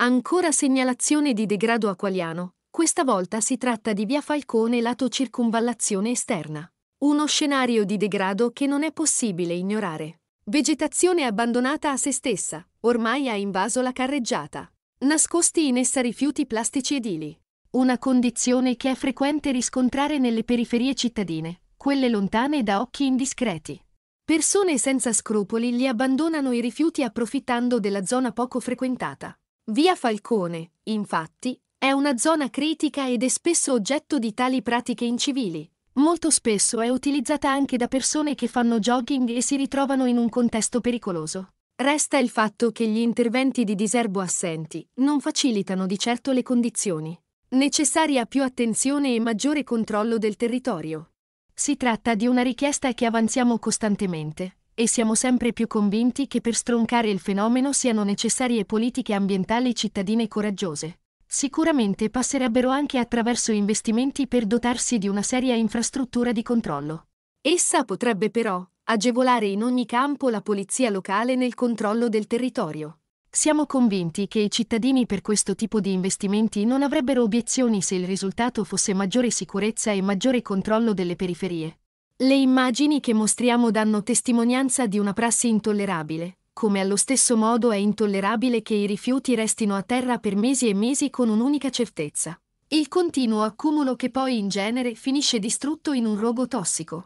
Ancora segnalazione di degrado acqualiano, questa volta si tratta di via Falcone lato circunvallazione esterna. Uno scenario di degrado che non è possibile ignorare. Vegetazione abbandonata a se stessa, ormai ha invaso la carreggiata. Nascosti in essa rifiuti plastici edili. Una condizione che è frequente riscontrare nelle periferie cittadine, quelle lontane da occhi indiscreti. Persone senza scrupoli li abbandonano i rifiuti approfittando della zona poco frequentata. Via Falcone, infatti, è una zona critica ed è spesso oggetto di tali pratiche incivili. Molto spesso è utilizzata anche da persone che fanno jogging e si ritrovano in un contesto pericoloso. Resta il fatto che gli interventi di diserbo assenti non facilitano di certo le condizioni. Necessaria più attenzione e maggiore controllo del territorio. Si tratta di una richiesta che avanziamo costantemente e siamo sempre più convinti che per stroncare il fenomeno siano necessarie politiche ambientali cittadine coraggiose. Sicuramente passerebbero anche attraverso investimenti per dotarsi di una seria infrastruttura di controllo. Essa potrebbe però agevolare in ogni campo la polizia locale nel controllo del territorio. Siamo convinti che i cittadini per questo tipo di investimenti non avrebbero obiezioni se il risultato fosse maggiore sicurezza e maggiore controllo delle periferie. Le immagini che mostriamo danno testimonianza di una prassi intollerabile, come allo stesso modo è intollerabile che i rifiuti restino a terra per mesi e mesi con un'unica certezza. Il continuo accumulo che poi in genere finisce distrutto in un rogo tossico.